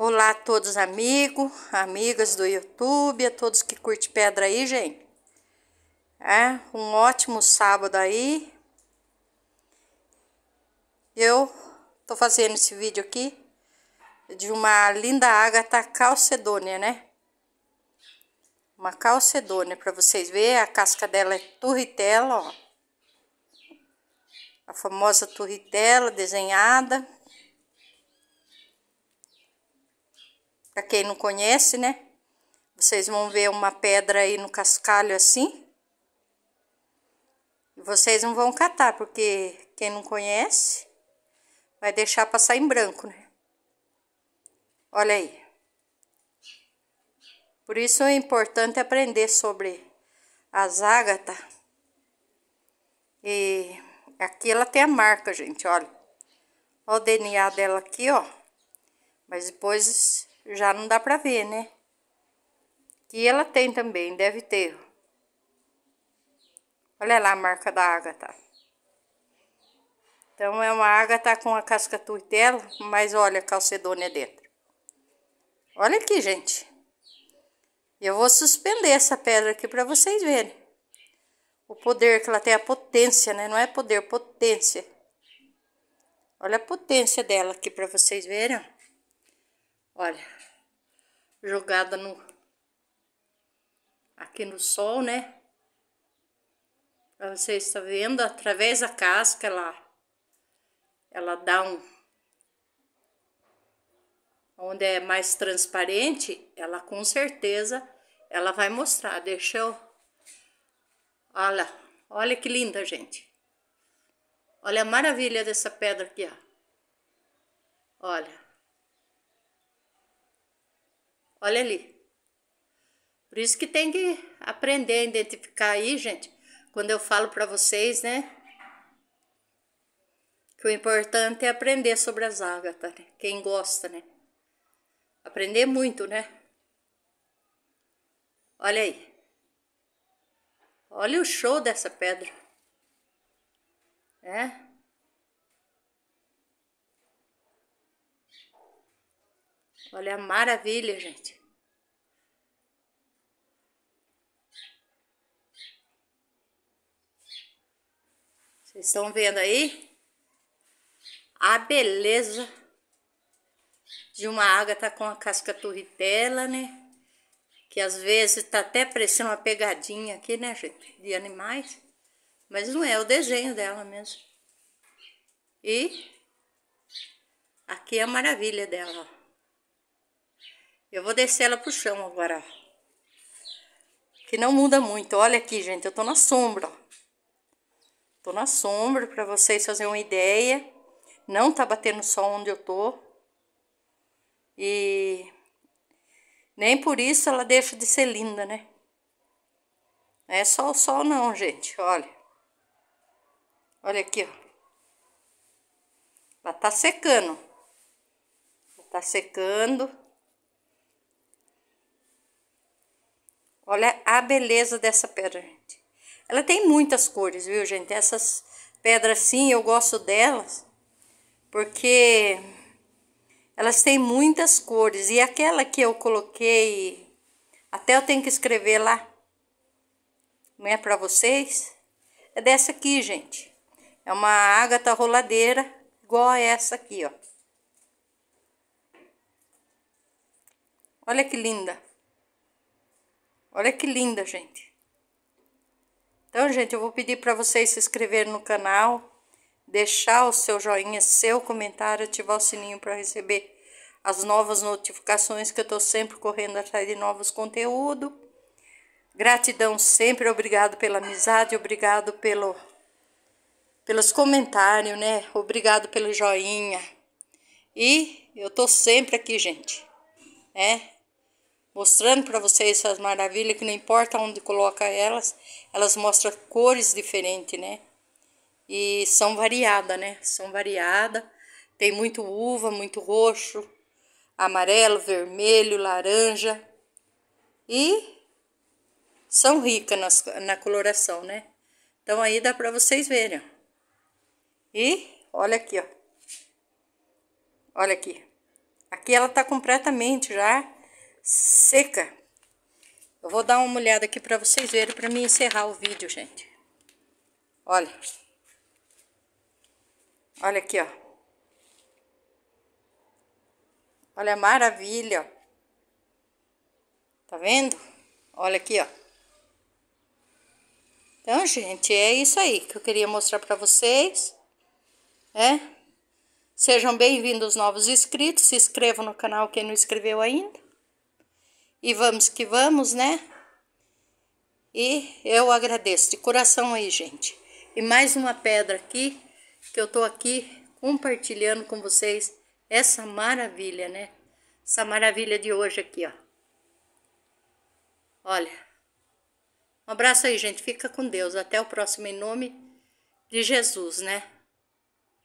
Olá a todos amigos, amigas do YouTube, a todos que curte pedra aí, gente. É um ótimo sábado aí. Eu tô fazendo esse vídeo aqui de uma linda ágata calcedônia, né? Uma calcedônia para vocês verem a casca dela é turritela, ó. A famosa turritela desenhada. Para quem não conhece, né? Vocês vão ver uma pedra aí no cascalho assim. E vocês não vão catar, porque quem não conhece vai deixar passar em branco, né? Olha aí. Por isso é importante aprender sobre as ágata. E aqui ela tem a marca, gente, olha. Olha o DNA dela aqui, ó. Mas depois já não dá pra ver, né? Que ela tem também, deve ter. Olha lá a marca da ágata. Então é uma ágata com a casca turtela, mas olha a calcedônia é dentro. Olha aqui, gente. Eu vou suspender essa pedra aqui para vocês verem. O poder que ela tem, a potência, né? Não é poder, potência. Olha a potência dela aqui para vocês verem. Olha jogada no aqui no sol, né? Pra você está vendo, através da casca ela ela dá um onde é mais transparente, ela com certeza ela vai mostrar. Deixa eu Olha, olha que linda, gente. Olha a maravilha dessa pedra aqui, ó. Olha. Olha ali. Por isso que tem que aprender a identificar aí, gente. Quando eu falo para vocês, né? Que o importante é aprender sobre as ágatas, né? quem gosta, né? Aprender muito, né? Olha aí. Olha o show dessa pedra. Né? Olha a maravilha, gente. Vocês estão vendo aí? A beleza de uma ágata tá com a casca turritela, né? Que às vezes tá até parecendo uma pegadinha aqui, né, gente? De animais. Mas não é o desenho dela mesmo. E aqui é a maravilha dela, ó. Eu vou descer ela pro chão agora, Que não muda muito. Olha aqui, gente, eu tô na sombra, ó. Tô na sombra pra vocês fazerem uma ideia. Não tá batendo sol onde eu tô. E... Nem por isso ela deixa de ser linda, né? Não é só o sol não, gente, olha. Olha aqui, ó. Ela tá secando. Ela tá secando. Olha a beleza dessa pedra, gente. Ela tem muitas cores, viu, gente? Essas pedras, sim, eu gosto delas. Porque elas têm muitas cores. E aquela que eu coloquei... Até eu tenho que escrever lá. Não é para vocês? É dessa aqui, gente. É uma ágata roladeira, igual a essa aqui, ó. Olha que linda. Olha que linda, gente. Então, gente, eu vou pedir para vocês se inscreverem no canal, deixar o seu joinha, seu comentário, ativar o sininho para receber as novas notificações que eu estou sempre correndo atrás de novos conteúdos. Gratidão sempre, obrigado pela amizade, obrigado pelo pelos comentários, né? Obrigado pelo joinha. E eu tô sempre aqui, gente. É? mostrando para vocês essas maravilhas que não importa onde coloca elas, elas mostram cores diferentes, né? E são variadas, né? São variadas. Tem muito uva, muito roxo, amarelo, vermelho, laranja. E são ricas nas, na coloração, né? Então aí dá para vocês verem. E olha aqui, ó. Olha aqui. Aqui ela tá completamente já seca. Eu vou dar uma olhada aqui para vocês verem, para mim encerrar o vídeo, gente. Olha. Olha aqui, ó. Olha a maravilha, ó. Tá vendo? Olha aqui, ó. Então, gente, é isso aí que eu queria mostrar para vocês, é? Sejam bem-vindos novos inscritos, se inscrevam no canal quem não inscreveu ainda. E vamos que vamos, né? E eu agradeço de coração aí, gente. E mais uma pedra aqui, que eu tô aqui compartilhando com vocês essa maravilha, né? Essa maravilha de hoje aqui, ó. Olha. Um abraço aí, gente. Fica com Deus. Até o próximo, em nome de Jesus, né?